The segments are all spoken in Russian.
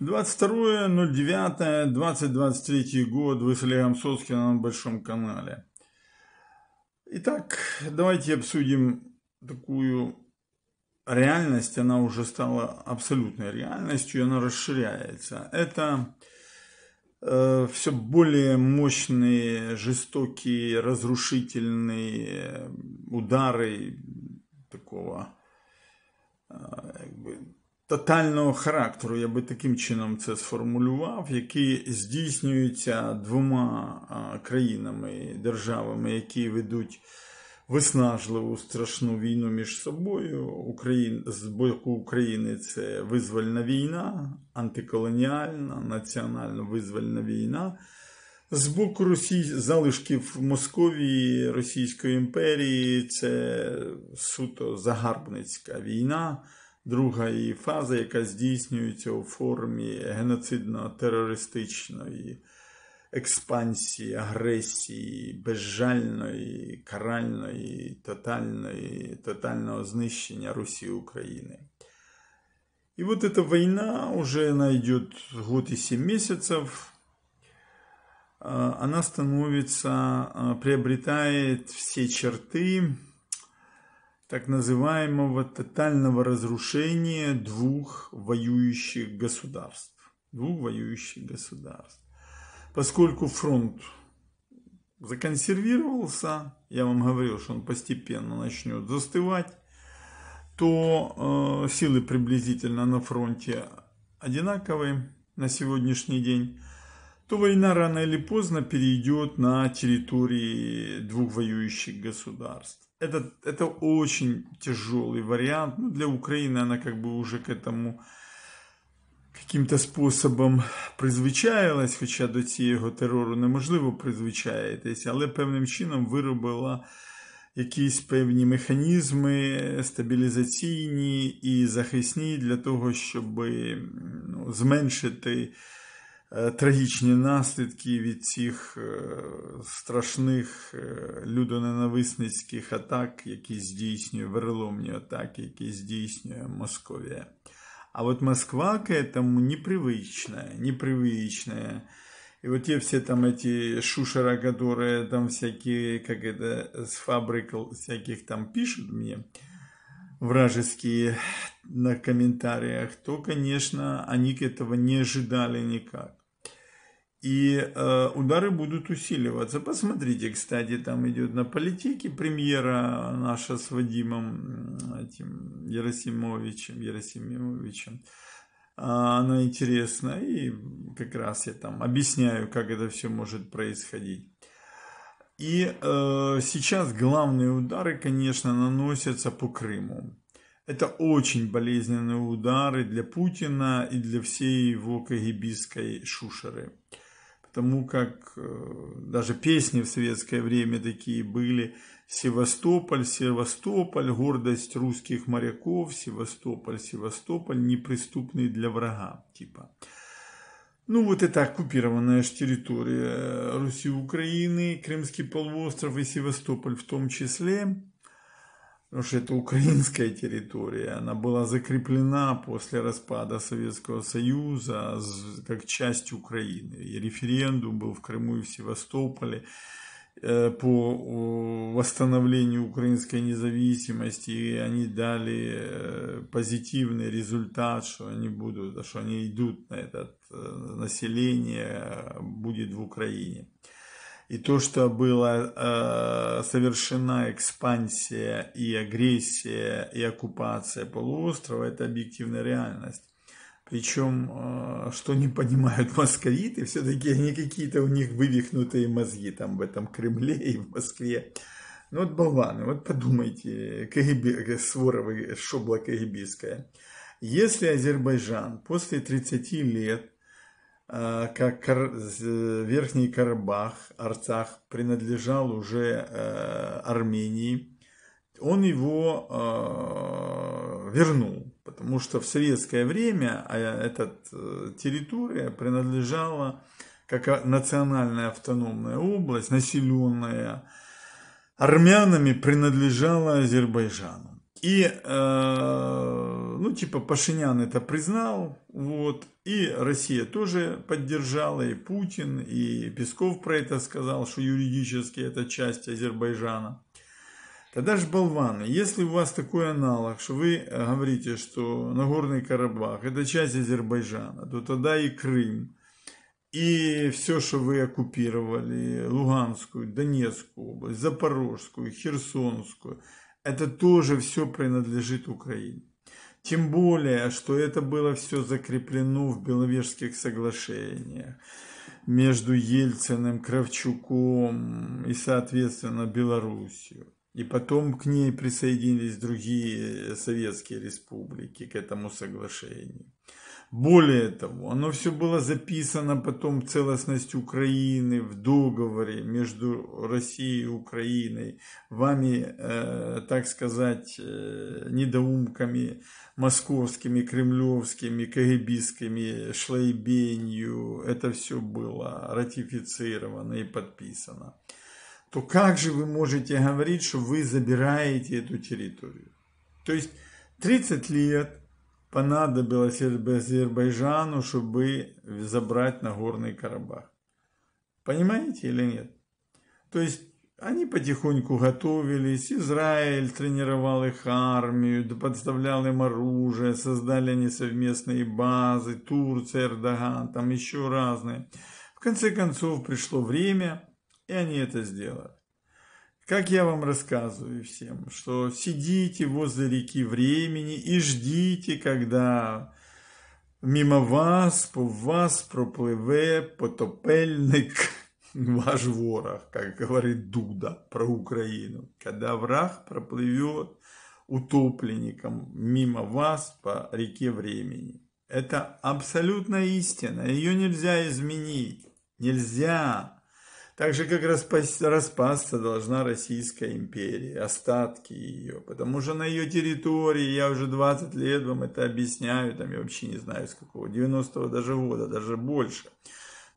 22.09.2023 год. Вы с Олегом Соцкиным на Большом канале. Итак, давайте обсудим такую реальность. Она уже стала абсолютной реальностью, она расширяется. Это э, все более мощные, жестокие, разрушительные э, удары такого э, как бы, тотального характеру, я би таким чином це сформулював, які здійснюються двома країнами, державами, які ведуть виснажливу страшну війну між собою. Україн, З боку України це визвольна війна, антиколоніальна, національно визвольна війна. З боку Росії залишків Московії, Російської імперії це суто загарбницька війна друга її фаза, яка здійснюється у формі геноцидно-терористичної експансії, агресії, безжальної, каральної, тотальної, тотального знищення Русі України. І от ця війна вже найдет год и 7 месяцев. Она становится, приобретает все черты так называемого тотального разрушения двух воюющих государств. Двух воюющих государств. Поскольку фронт законсервировался, я вам говорил, что он постепенно начнет застывать, то э, силы приблизительно на фронте одинаковые на сегодняшний день, то война рано или поздно перейдет на территории двух воюющих государств. это, это очень тяжелый вариант. Ну, для Украины она как бы уже к этому каким-то способом призвичаїлась, хоча до цього терору неможливо призвичаїтись, але певним чином виробила якісь певні механізми стабілізаційні і захисні для того, щоб ну, зменшити. Э, трагічні наслідки від цих э, страшних э, людоненависницьких атак, які здійснює вероломні атаки, які здійснює Московія. А вот Москва к этому непривычная, непривычная. И вот те все там эти шушера, которые там всякие, как это, с фабрик всяких там пишут мне, вражеские на комментариях, то, конечно, они к этого не ожидали никак и э, удары будут усиливаться. Посмотрите, кстати, там идет на политике премьера наша с Вадимом этим, Ерасимовичем, Ерасимовичем. А, она интересна, и как раз я там объясняю, как это все может происходить. И э, сейчас главные удары, конечно, наносятся по Крыму. Это очень болезненные удары для Путина и для всей его кагибистской шушеры тому как э, даже песни в советское время такие были. Севастополь, Севастополь, гордость русских моряков, Севастополь, Севастополь, неприступный для врага, типа. Ну вот это оккупированная же территория Руси, Украины, Крымский полуостров и Севастополь в том числе потому что это украинская территория, она была закреплена после распада Советского Союза как часть Украины. И референдум был в Крыму и в Севастополе э, по восстановлению украинской независимости, и они дали э, позитивный результат, что они будут, что они идут на это э, население, будет в Украине и то, что была э, совершена экспансия и агрессия и оккупация полуострова, это объективная реальность. Причем, э, что не понимают московиты, все-таки они какие-то у них вывихнутые мозги там в этом Кремле и в Москве. Ну вот болваны, вот подумайте, КГБ, Своровы, Шобла КГБская. Если Азербайджан после 30 лет а, как Верхний Карабах, Арцах, принадлежал уже э, Армении, он его э, вернул, потому что в советское время а, эта э, территория принадлежала как национальная автономная область, населенная армянами, принадлежала Азербайджану. И, э, ну, типа, Пашинян это признал, вот, и Россия тоже поддержала, и Путин, и Песков про это сказал, что юридически это часть Азербайджана. Тогда же болваны, если у вас такой аналог, что вы говорите, что Нагорный Карабах это часть Азербайджана, то тогда и Крым, и все, что вы оккупировали, Луганскую, Донецкую область, Запорожскую, Херсонскую – это тоже все принадлежит Украине. Тем более, что это было все закреплено в Беловежских соглашениях между Ельциным, Кравчуком и, соответственно, Белоруссию. И потом к ней присоединились другие советские республики к этому соглашению. Более того, оно все было записано потом в целостность Украины, в договоре между Россией и Украиной, вами, э, так сказать, э, недоумками московскими, кремлевскими, кагибистскими, шлейбенью, это все было ратифицировано и подписано, то как же вы можете говорить, что вы забираете эту территорию? То есть 30 лет – понадобилось Азербайджану, чтобы забрать Нагорный Карабах. Понимаете или нет? То есть они потихоньку готовились, Израиль тренировал их армию, подставлял им оружие, создали они совместные базы, Турция, Эрдоган, там еще разные. В конце концов пришло время, и они это сделали. Как я вам рассказываю всем, что сидите возле реки времени и ждите, когда мимо вас, по вас пропливе потопельник, ваш ворог, как говорит Дуда про Украину. Когда враг проплывет утопленником мимо вас по реке времени. Это абсолютная истина, ее нельзя изменить, нельзя. Так же, как распасться должна Российская империя, остатки ее. Потому что на ее территории, я уже 20 лет вам это объясняю, там я вообще не знаю с какого, 90-го даже года, даже больше.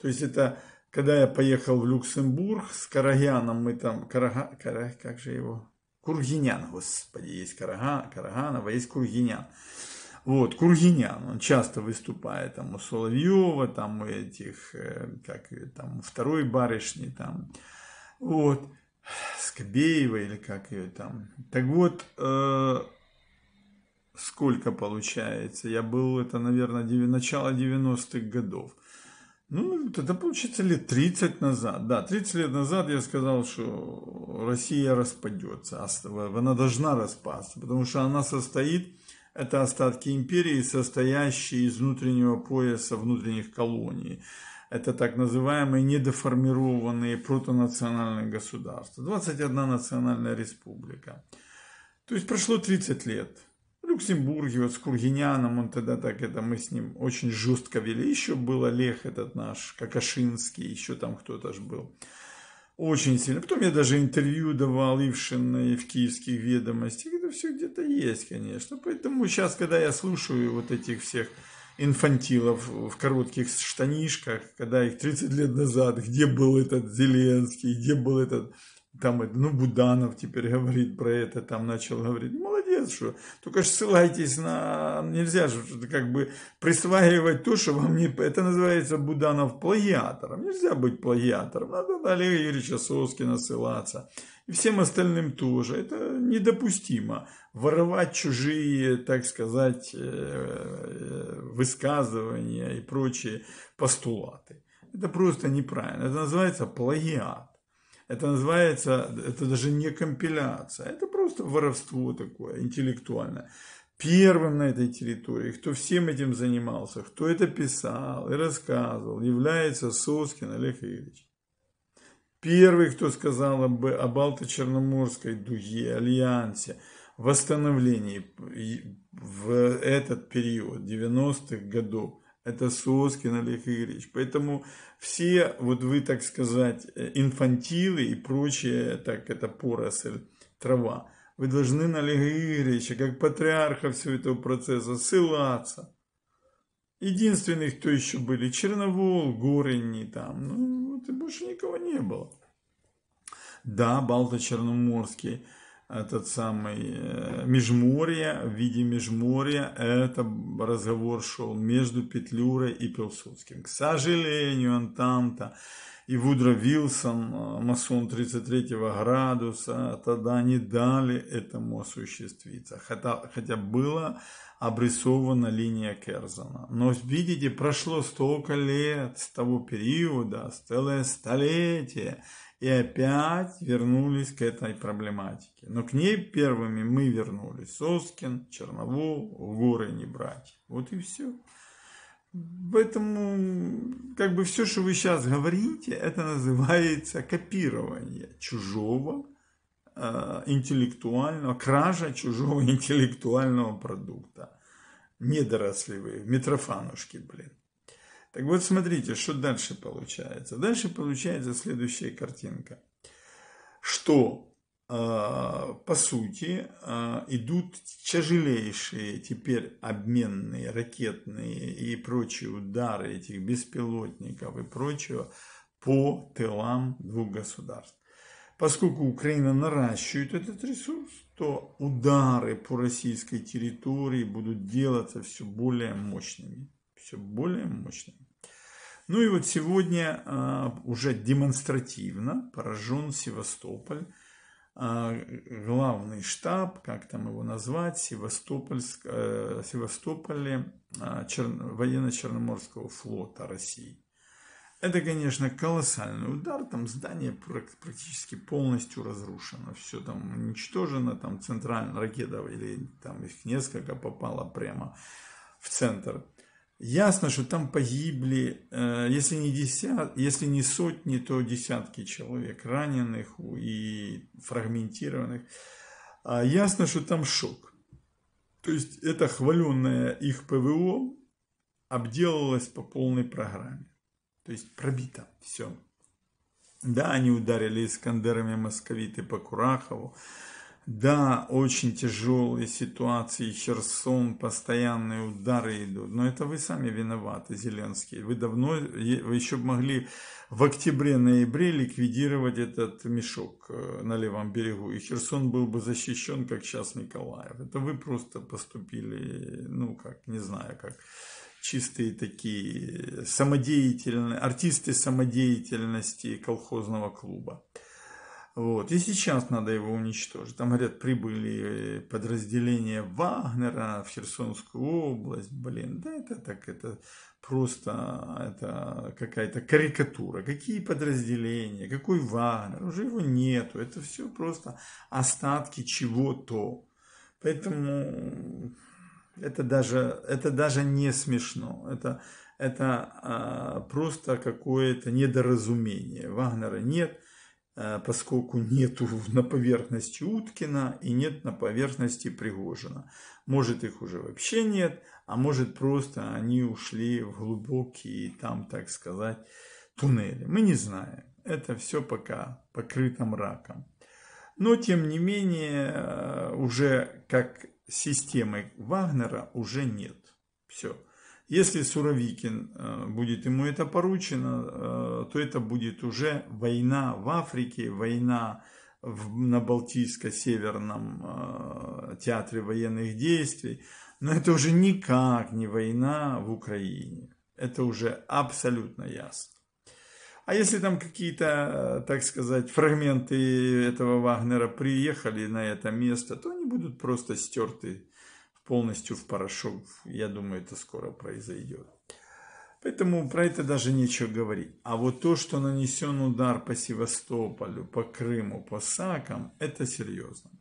То есть это, когда я поехал в Люксембург с Караганом мы там, Карага, Караг, как же его, Кургинян, господи, есть Карага, Караганова, есть Кургинян. Вот, Кургинян, он часто выступает там у Соловьева, там у этих, э, как там, у второй барышни там, вот, Скобеева или как ее там. Так вот, э, сколько получается? Я был, это, наверное, 9, начало 90-х годов. Ну, это получается лет 30 назад. Да, 30 лет назад я сказал, что Россия распадется. Она должна распасться, потому что она состоит это остатки империи, состоящие из внутреннего пояса внутренних колоний. Это так называемые недоформированные протонациональные государства. 21 национальная республика. То есть прошло 30 лет. В Люксембурге, вот с Кургиняном, он тогда так, это мы с ним очень жестко вели. Еще был Олег этот наш, Какашинский, еще там кто-то же был. Очень сильно. Потом я даже интервью давал Ившина и в киевских ведомостях. Это все где-то есть, конечно. Поэтому сейчас, когда я слушаю вот этих всех инфантилов в коротких штанишках, когда их 30 лет назад, где был этот Зеленский, где был этот там, ну, Буданов теперь говорит про это, там начал говорить, молодец, что, только же ссылайтесь на, нельзя же как бы присваивать то, что вам не, это называется Буданов плагиатором, нельзя быть плагиатором, надо на Олега Юрьевича Соскина ссылаться, и всем остальным тоже, это недопустимо, воровать чужие, так сказать, э, э, высказывания и прочие постулаты, это просто неправильно, это называется плагиат. Это называется, это даже не компиляция, это просто воровство такое, интеллектуальное. Первым на этой территории, кто всем этим занимался, кто это писал и рассказывал, является Соскин Олег Игоревич. Первый, кто сказал об, о Балто-Черноморской дуге, альянсе, восстановлении в этот период 90-х годов это Соскин Олег Игоревич. Поэтому все, вот вы, так сказать, э, инфантилы и прочее, так это поросль, трава, вы должны на Олега Игоревича, как патриарха всего этого процесса, ссылаться. Единственные, кто еще были, Черновол, Горенни там, ну, вот и больше никого не было. Да, Балта-Черноморский – этот самый э, Межморье, в виде Межморья, это разговор шел между Петлюрой и Пилсудским. К сожалению, Антанта и Вудро Вилсон, а, масон 33 градуса, тогда не дали этому осуществиться, хотя, хотя была обрисована линия Керзона. Но видите, прошло столько лет с того периода, целое столетие, и опять вернулись к этой проблематике. Но к ней первыми мы вернулись. Соскин, Черновол, горы не брать. Вот и все. Поэтому, как бы все, что вы сейчас говорите, это называется копирование чужого э, интеллектуального, кража чужого интеллектуального продукта. Недоросли вы, метрофанушки, блин. Так вот, смотрите, что дальше получается. Дальше получается следующая картинка. Что Э, по сути, э, идут тяжелейшие теперь обменные, ракетные и прочие удары этих беспилотников и прочего по тылам двух государств. Поскольку Украина наращивает этот ресурс, то удары по российской территории будут делаться все более мощными. Все более мощными. Ну и вот сегодня э, уже демонстративно поражен Севастополь. А, главный штаб, как там его назвать, Севастопольск, э, Севастополе а, военно-черноморского флота России. Это, конечно, колоссальный удар, там здание практически полностью разрушено, все там уничтожено, там центральная ракета или там их несколько попала прямо в центр Ясно, что там погибли, э, если не, десят, если не сотни, то десятки человек, раненых и фрагментированных. А ясно, что там шок. То есть это хваленное их ПВО обделалось по полной программе. То есть пробито все. Да, они ударили искандерами московиты по Курахову, да, очень тяжелые ситуации, Херсон, постоянные удары идут, но это вы сами виноваты, Зеленский. Вы давно, вы еще могли в октябре-ноябре ликвидировать этот мешок э, на левом берегу, и Херсон был бы защищен, как сейчас Николаев. Это вы просто поступили, ну как, не знаю как, чистые такие самодеятельные, артисты самодеятельности колхозного клуба. Вот. И сейчас надо его уничтожить. Там, говорят, прибыли э, подразделения Вагнера в Херсонскую область. Блин, да это так, это просто это какая-то карикатура. Какие подразделения, какой Вагнер, уже его нету. Это все просто остатки чего-то. Поэтому это даже, это даже не смешно. Это, это а, просто какое-то недоразумение. Вагнера нет – Э, поскольку нету на поверхности Уткина и нет на поверхности Пригожина. Может их уже вообще нет, а может просто они ушли в глубокие там, так сказать, туннели. Мы не знаем. Это все пока покрыто мраком. Но тем не менее э, уже как системы Вагнера уже нет. Все. Если Суровикин э, будет ему это поручено, э, то это будет уже война в Африке, война в, на Балтийско-Северном э, театре военных действий. Но это уже никак не война в Украине. Это уже абсолютно ясно. А если там какие-то, так сказать, фрагменты этого Вагнера приехали на это место, то они будут просто стерты полностью в порошок. Я думаю, это скоро произойдет. Поэтому про это даже нечего говорить. А вот то, что нанесен удар по Севастополю, по Крыму, по Сакам, это серьезно.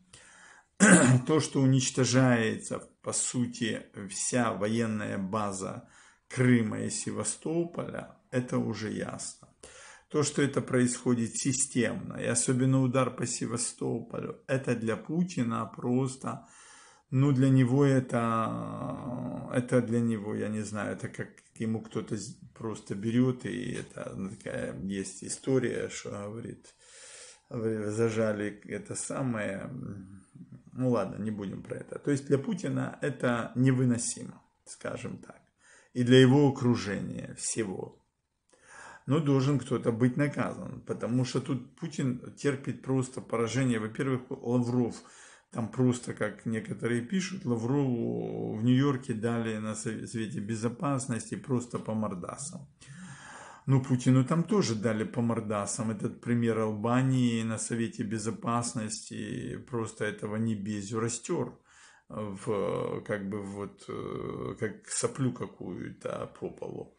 то, что уничтожается, по сути, вся военная база Крыма и Севастополя, это уже ясно. То, что это происходит системно, и особенно удар по Севастополю, это для Путина просто ну, для него это, это для него, я не знаю, это как ему кто-то просто берет, и это такая есть история, что говорит, зажали это самое, ну ладно, не будем про это. То есть для Путина это невыносимо, скажем так, и для его окружения всего. Но должен кто-то быть наказан, потому что тут Путин терпит просто поражение. Во-первых, Лавров – там просто, как некоторые пишут, Лаврову в Нью-Йорке дали на Совете Безопасности просто по мордасам. Ну, Путину там тоже дали по мордасам. Этот пример Албании на Совете Безопасности просто этого небезю растер в, как бы вот, э, как соплю какую-то по полу.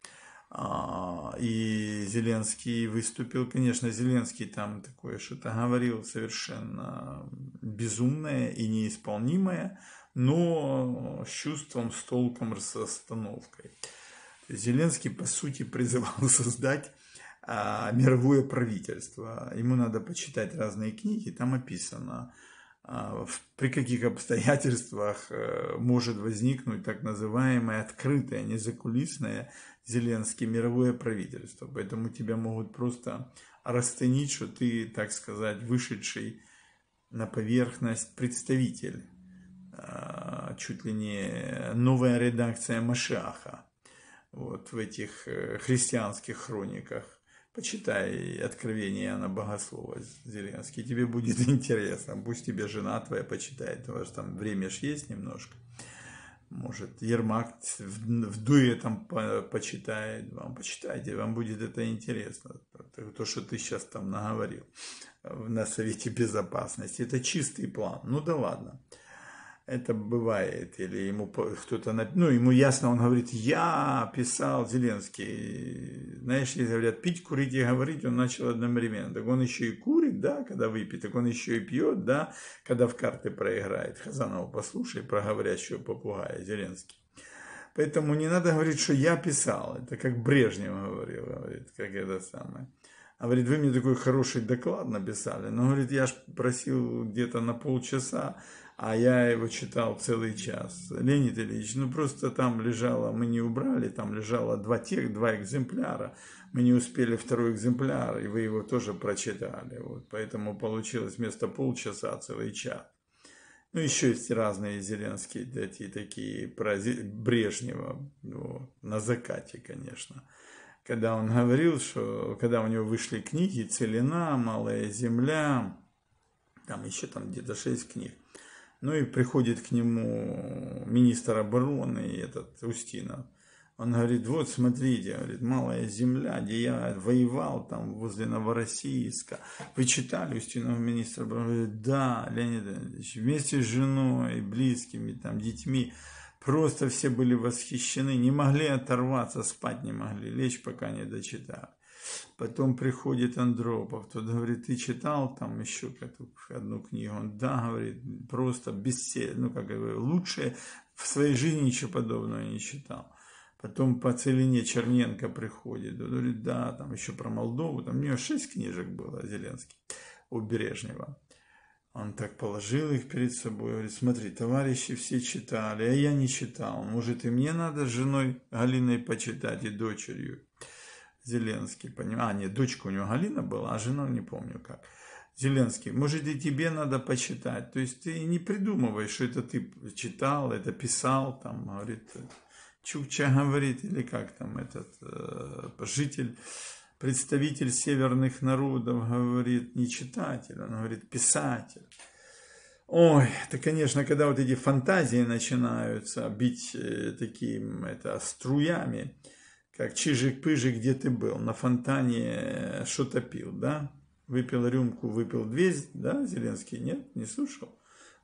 А, и Зеленский выступил, конечно, Зеленский там такое что-то говорил совершенно безумное и неисполнимое, но с чувством, с толком, с остановкой. Зеленский, по сути, призывал создать а, мировое правительство. Ему надо почитать разные книги, там описано – а, при каких обстоятельствах э, может возникнуть так называемое открытое, не закулисное Зеленский мировое правительство. Поэтому тебя могут просто расценить, что ты, так сказать, вышедший на поверхность представитель, а, чуть ли не новая редакция Машаха вот, в этих э, христианских хрониках. Почитай «Откровение на Богослова» Зеленский, тебе будет интересно. Пусть тебе жена твоя почитает, у вас там время ж есть немножко. Может, Ермак в, в дуе там по, почитает, вам почитайте, вам будет это интересно. То, что ты сейчас там наговорил на Совете Безопасности, это чистый план. Ну да ладно это бывает, или ему кто-то, ну, ему ясно, он говорит, я писал Зеленский, знаешь, если говорят, пить, курить и говорить, он начал одновременно, так он еще и курит, да, когда выпьет, так он еще и пьет, да, когда в карты проиграет, Хазанова послушай про говорящего попугая Зеленский. Поэтому не надо говорить, что я писал, это как Брежнев говорил, говорит, как это самое. А говорит, вы мне такой хороший доклад написали, но, говорит, я ж просил где-то на полчаса, а я его читал целый час. Леонид Ильич, ну просто там лежало, мы не убрали, там лежало два тех, два экземпляра. Мы не успели второй экземпляр, и вы его тоже прочитали. Вот, поэтому получилось вместо полчаса целый час. Ну, еще есть разные Зеленские, эти такие, про Брежнева, вот, на закате, конечно. Когда он говорил, что когда у него вышли книги «Целина», «Малая земля», там еще там где-то шесть книг – ну и приходит к нему министр обороны, этот Устинов. Он говорит, вот смотрите, говорит, малая земля, где я воевал там возле Новороссийска. Вы читали Устинов министр обороны? Говорит, да, Леонид Леонидович, вместе с женой, близкими, там, детьми. Просто все были восхищены, не могли оторваться, спать не могли, лечь пока не дочитали. Потом приходит Андропов, тот говорит, ты читал там еще одну книгу? Он, да, говорит, просто бесед, ну, как говорю, лучше в своей жизни ничего подобного не читал. Потом по целине Черненко приходит, он говорит, да, там еще про Молдову, там у него шесть книжек было, Зеленский, у Бережнева. Он так положил их перед собой, говорит, смотри, товарищи все читали, а я не читал. Может, и мне надо с женой Галиной почитать и дочерью. Зеленский, понимаешь? А, нет, дочка у него Галина была, а жена не помню как. Зеленский, может и тебе надо почитать. То есть ты не придумывай, что это ты читал, это писал, там, говорит, Чукча говорит, или как там этот э, житель, представитель северных народов говорит, не читатель, он говорит, писатель. Ой, это, конечно, когда вот эти фантазии начинаются бить э, таким, это, струями, как чижик-пыжик, где ты был, на фонтане э, что-то пил, да? Выпил рюмку, выпил две, да, Зеленский? Нет, не слушал.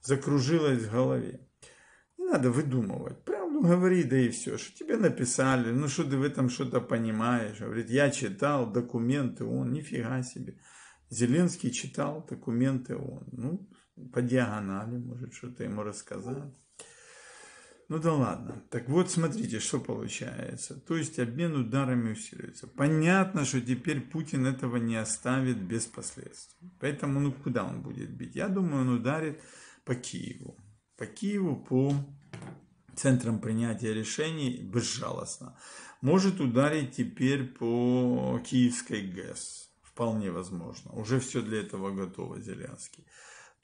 Закружилось в голове. Не надо выдумывать. Правду говори, да и все. Что тебе написали, ну что ты в этом что-то понимаешь? Говорит, я читал документы он, нифига себе. Зеленский читал документы он. Ну, по диагонали, может, что-то ему рассказать. Ну да ладно. Так вот, смотрите, что получается. То есть обмен ударами усиливается. Понятно, что теперь Путин этого не оставит без последствий. Поэтому, ну куда он будет бить? Я думаю, он ударит по Киеву. По Киеву, по центрам принятия решений безжалостно. Может ударить теперь по Киевской ГЭС. Вполне возможно. Уже все для этого готово, Зеленский.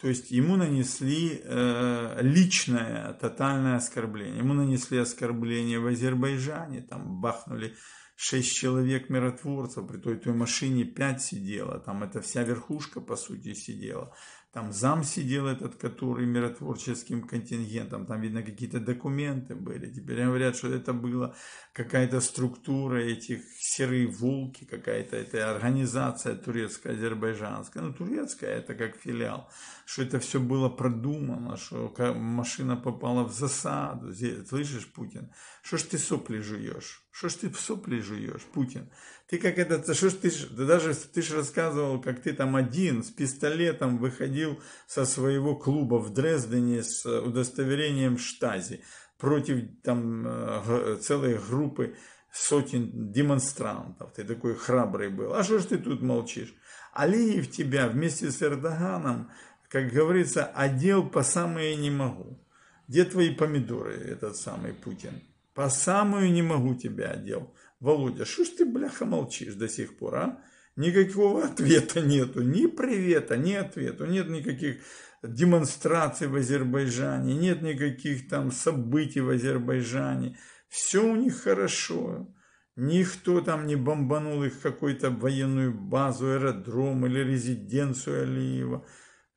То есть ему нанесли э, личное тотальное оскорбление. Ему нанесли оскорбление в Азербайджане, там бахнули шесть человек миротворцев, при той той машине пять сидело, там это вся верхушка, по сути, сидела. Там зам сидел этот, который миротворческим контингентом, там, видно, какие-то документы были. Теперь говорят, что это была какая-то структура этих серые волки, какая-то эта организация турецкая, азербайджанская. Ну, турецкая, это как филиал. Что это все было продумано, что машина попала в засаду. Слышишь, Путин, что ж ты сопли жуешь? Что ж ты сопли жуешь, Путин? Ты как это, Что ж ты, ты даже ты же рассказывал, как ты там один с пистолетом выходил со своего клуба в Дрездене с удостоверением штази против там э, целой группы сотен демонстрантов. Ты такой храбрый был. А что ж ты тут молчишь? Алиев тебя вместе с Эрдоганом, как говорится, одел по самые не могу. Где твои помидоры, этот самый Путин? По самую не могу тебя одел. Володя, что ж ты, бляха, молчишь до сих пор, а? Никакого ответа нету, ни привета, ни ответа, нет никаких демонстраций в Азербайджане, нет никаких там событий в Азербайджане. Все у них хорошо. Никто там не бомбанул их какую-то военную базу, аэродром или резиденцию Алиева.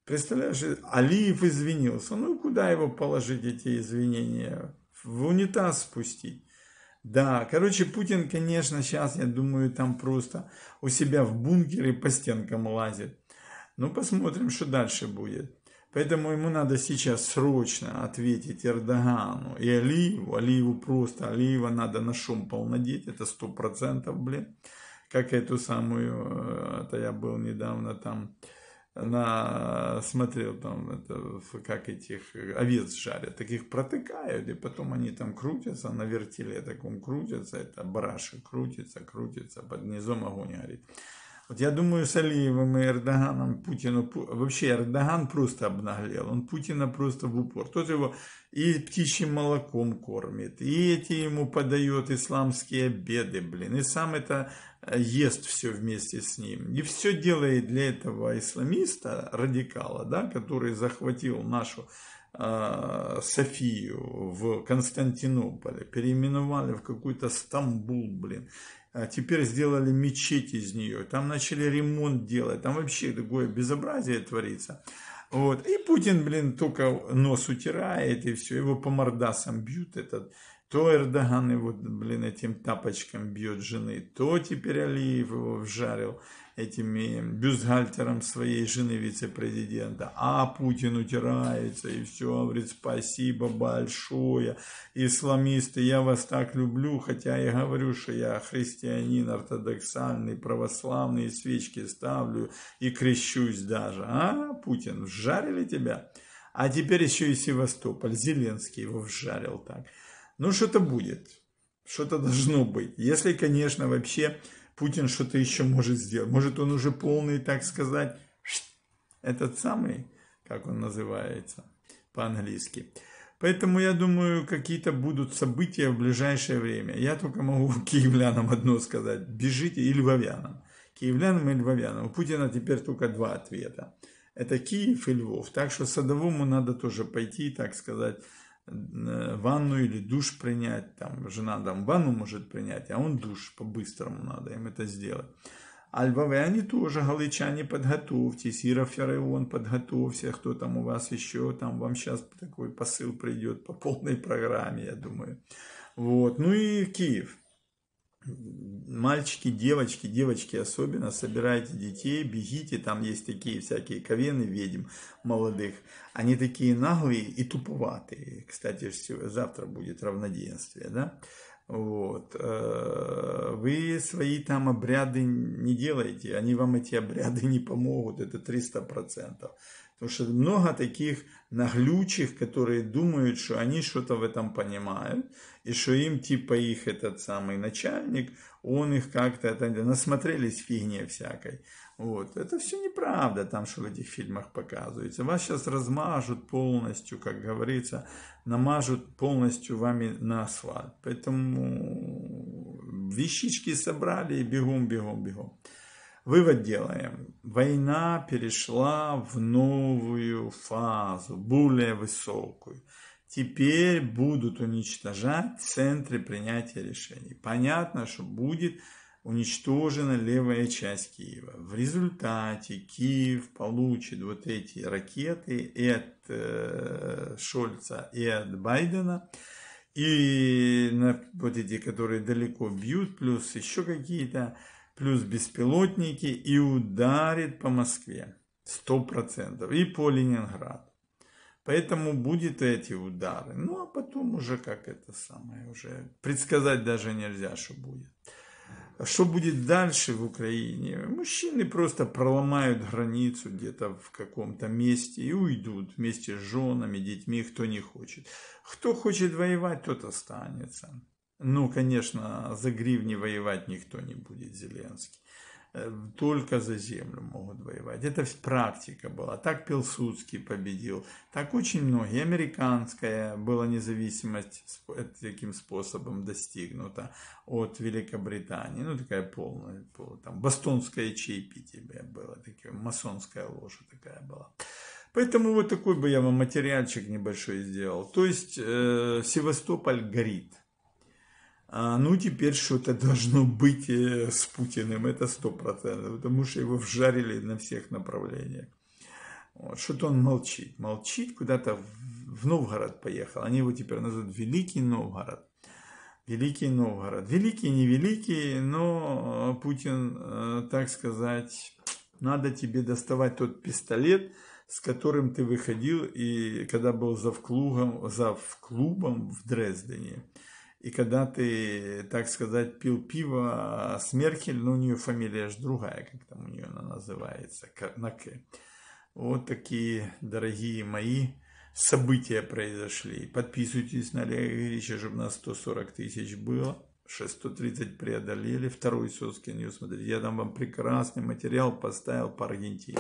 Представляешь, Алиев извинился. Ну, куда его положить эти извинения? В унитаз спустить? Да, короче, Путин, конечно, сейчас, я думаю, там просто у себя в бункере по стенкам лазит. Ну, посмотрим, что дальше будет. Поэтому ему надо сейчас срочно ответить Эрдогану и Алиеву. Алиеву просто, Алиева надо на шум полнодеть, это сто процентов, блин. Как эту самую, э, это я был недавно там, на, смотрел там, это, как этих овец жарят, таких протыкают, и потом они там крутятся, на вертеле таком крутятся, это барашек крутится, крутится, под низом огонь горит. Вот я думаю, с Алиевым и Эрдоганом Путину... Вообще Эрдоган просто обнаглел. Он Путина просто в упор. Тот его и птичьим молоком кормит, и эти ему подает исламские обеды, блин. И сам это э, ест все вместе с ним. И все делает для этого исламиста, радикала, да, который захватил нашу э, Софию в Константинополе, переименовали в какой-то Стамбул, блин. А теперь сделали мечеть из нее, там начали ремонт делать, там вообще такое безобразие творится. Вот. И Путин, блин, только нос утирает, и все, его по мордасам бьют этот. То Эрдоган его, блин, этим тапочком бьет жены, то теперь Алиев его вжарил этим бюстгальтером своей жены вице-президента. А Путин утирается и все, говорит, спасибо большое, исламисты, я вас так люблю, хотя я говорю, что я христианин, ортодоксальный, православный, свечки ставлю и крещусь даже. А, Путин, вжарили тебя? А теперь еще и Севастополь, Зеленский его вжарил так. Ну, что-то будет, что-то должно быть. Если, конечно, вообще Путин что-то еще может сделать. Может, он уже полный, так сказать, этот самый, как он называется по-английски. Поэтому я думаю, какие-то будут события в ближайшее время. Я только могу киевлянам одно сказать. Бежите и львовянам. Киевлянам и львовянам. У Путина теперь только два ответа. Это Киев и Львов. Так что Садовому надо тоже пойти, так сказать, Э, ванну или душ принять, там жена там ванну может принять, а он душ по-быстрому надо им это сделать. А львовяне тоже, галычане, подготовьтесь, Иров Фараон, подготовься, кто там у вас еще, там вам сейчас такой посыл придет по полной программе, я думаю. Вот, ну и Киев мальчики, девочки, девочки особенно, собирайте детей, бегите, там есть такие всякие ковены ведьм молодых, они такие наглые и туповатые, кстати, завтра будет равноденствие, да, вот, э, вы свои там обряды не делаете, они вам эти обряды не помогут, это 300%. Потому что много таких наглючих, которые думают, что они что-то в этом понимают, и что им типа их этот самый начальник, он их как-то это, насмотрелись фигни всякой. Вот. Это все неправда, там, что в этих фильмах показывается. Вас сейчас размажут полностью, как говорится, намажут полностью вами на асфальт. Поэтому вещички собрали и бегом, бегом, бегом. Вывод делаем. Война перешла в новую фазу, более высокую. Теперь будут уничтожать центры принятия решений. Понятно, что будет уничтожена левая часть Киева. В результате Киев получит вот эти ракеты и от э, Шольца, и от Байдена. И на, вот эти, которые далеко бьют, плюс еще какие-то плюс беспилотники и ударит по Москве. 100%. И по Ленинграду. Поэтому будут эти удары. Ну, а потом уже как это самое, уже предсказать даже нельзя, что будет. Что будет дальше в Украине? Мужчины просто проломают границу где-то в каком-то месте и уйдут вместе с женами, детьми, кто не хочет. Кто хочет воевать, тот останется. Ну, конечно, за гривни воевать никто не будет, Зеленский. Э, только за землю могут воевать. Это практика была. Так Пилсудский победил. Так очень многие. Американская была независимость э, таким способом достигнута от Великобритании. Ну, такая полная, полная там, бастонское чаепитие было, такая масонская ложа такая была. Поэтому вот такой бы я вам материальчик небольшой сделал. То есть э, Севастополь горит. А, ну теперь что-то должно быть э, с Путиным, это сто процентов, потому что его вжарили на всех направлениях. Вот, что-то он молчит, молчит, куда-то в, в Новгород поехал, они его теперь назовут Великий Новгород. Великий Новгород. Великий, невеликий, но э, Путин, э, так сказать, надо тебе доставать тот пистолет, с которым ты выходил, и когда был завклубом, клубом в Дрездене. И когда ты, так сказать, пил пиво а с Меркель, ну, у нее фамилия же другая, как там у нее она называется, на Вот такие, дорогие мои, события произошли. Подписывайтесь на Олега Игоревича, чтобы нас 140 тысяч было. 630 преодолели, второй Соскин смотрите, я там вам прекрасный материал поставил по Аргентине.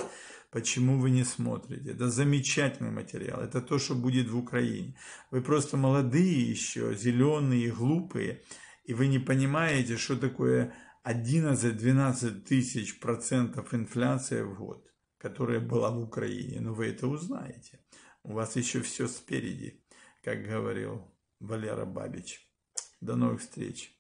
Почему вы не смотрите? Это замечательный материал, это то, что будет в Украине. Вы просто молодые еще, зеленые, глупые, и вы не понимаете, что такое 11-12 тысяч процентов инфляции в год, которая была в Украине. Но ну, вы это узнаете. У вас еще все спереди, как говорил Валера Бабич. До новых встреч!